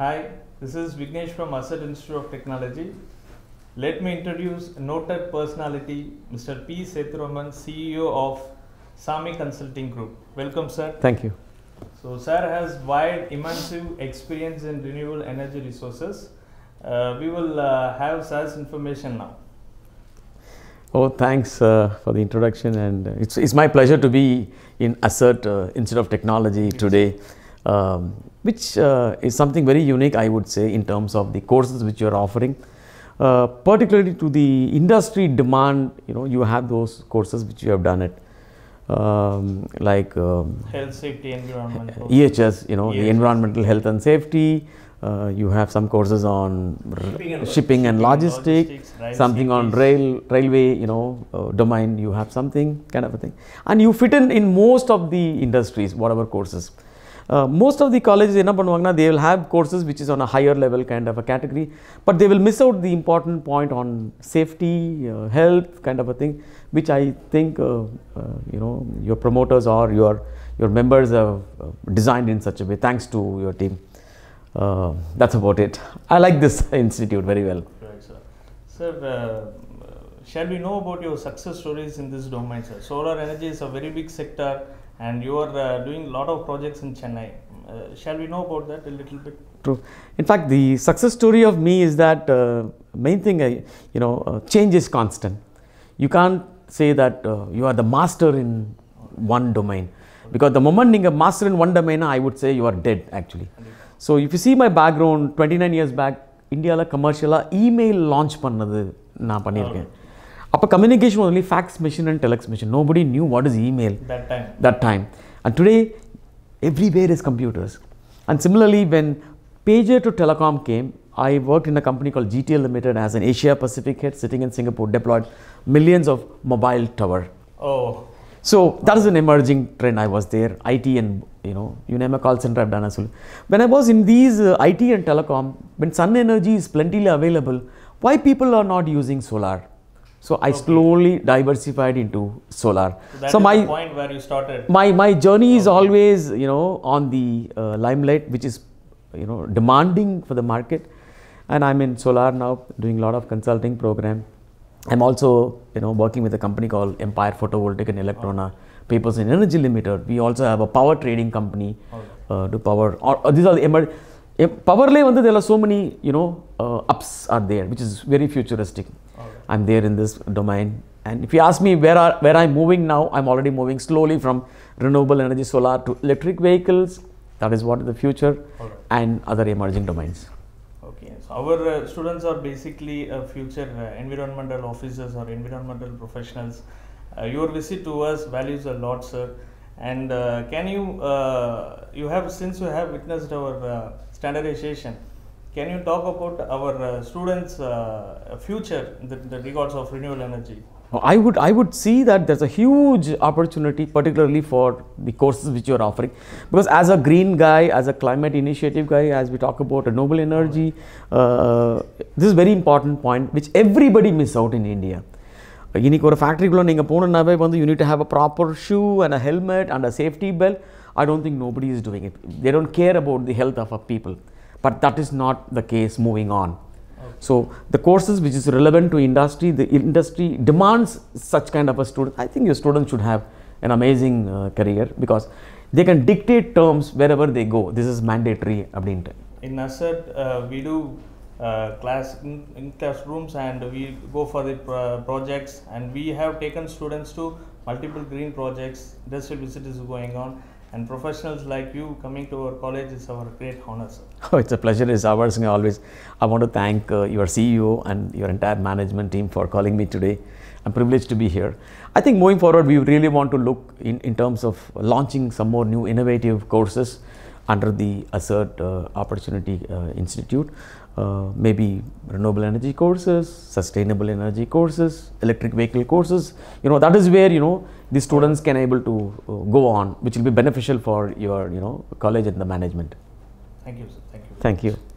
Hi, this is Vignesh from Asset Institute of Technology. Let me introduce noted personality, Mr. P. Sethuraman, CEO of Sami Consulting Group. Welcome, sir. Thank you. So, sir has wide, immense experience in renewable energy resources. Uh, we will uh, have sir's information now. Oh, thanks uh, for the introduction, and uh, it's, it's my pleasure to be in Assert uh, Institute of Technology yes. today. Um, which uh, is something very unique I would say in terms of the courses which you are offering. Uh, particularly to the industry demand, you know, you have those courses which you have done it, um, like um, health, safety, environment. EHS, you know, EHS. the environmental health and safety. Uh, you have some courses on shipping and, shipping and logistics, logistics something on rail, railway, you know, uh, domain. You have something kind of a thing, and you fit in in most of the industries, whatever courses. Uh, most of the colleges என்ன பண்ணுவாங்கன்னா they will have courses which is on a higher level kind of a category but they will miss out the important point on safety, uh, health kind of a thing which I think uh, uh you know your promoters or your your members have uh, designed in such a way thanks to your team. that's about it. I like this institute very well. Right, sir. Sir, shall we know about your success stories in this domain, sir? Solar energy is a very big sector and you are uh, doing a lot of projects in Chennai. Uh, shall we know about that a little bit? True. In fact, the success story of me is that uh, main thing, you know, uh, change is constant. You can't say that uh, you are the master in one domain because the moment you are master in one domain, I would say you are dead actually. So if you see my background, 29 years back, email launch email launch பண்ணது நான் பண்ணியிருக்கேன் Upper communication was only fax machine and telex machine. Nobody knew what is email. That time. That time. And today, everywhere is computers. And similarly, when pager to telecom came, I worked in a company called GTL Limited as an Asia Pacific head sitting in Singapore, deployed millions of mobile tower. Oh. So that is an emerging trend. I was there, IT and you know, you name a call center, I've done as well. When I was in these uh, IT and telecom, when sun energy is plentifully available, why people are not using solar? So I okay. slowly diversified into solar. So, so my point where you started. My my journey is always you know on the uh, limelight, which is you know demanding for the market, and I'm in solar now, doing a lot of consulting program. I'm also you know working with a company called Empire Photovoltaic and Electrona, Papers and Energy Limited. We also have a power trading company okay. uh, to power. Or, or uh, these are the emer- There are so many you know uh, ups are there, which is very futuristic. I'm there in this domain. And if you ask me where are where I'm moving now, I'm already moving slowly from renewable energy, solar to electric vehicles. That is what is the future right. and other emerging domains. Okay, so our uh, students are basically uh, future uh, environmental officers or environmental professionals. Uh, your visit to us values a lot, sir. And uh, can you uh, you have since you have witnessed our standardization can you talk about our uh, students' uh, future, the, the regards of renewable energy? I would I would see that there's a huge opportunity, particularly for the courses which you are offering, because as a green guy, as a climate initiative guy, as we talk about renewable energy, uh, this is very important point which everybody miss out in India. இன்னைக்கு ஒரு ஃபேக்ட்ரிக்குள்ளே நீங்கள் போகணுன்னாவே வந்து you need a have a proper shoe and a helmet and a safety do I don't think nobody is doing it they don't care about the health of a people but that is not the case moving on. Okay. So the courses which is relevant to industry, the industry demands such kind of a student. I think your student should have an amazing uh, career because they can dictate terms wherever they go. This is mandatory. In Nasir, uh, we do uh, class in, in, classrooms and we go for the pro projects and we have taken students to multiple green projects. Industrial visit is going on and professionals like you coming to our college is our great honor, sir. Oh, it's a pleasure. It's ours. And always, I want to thank uh, your CEO and your entire management team for calling me today. I'm privileged to be here. I think moving forward, we really want to look in, in terms of launching some more new innovative courses under the assert uh, opportunity uh, institute uh, maybe renewable energy courses sustainable energy courses electric vehicle courses you know that is where you know the students can able to go on which will be beneficial for your you know college and the management thank you sir. thank you thank you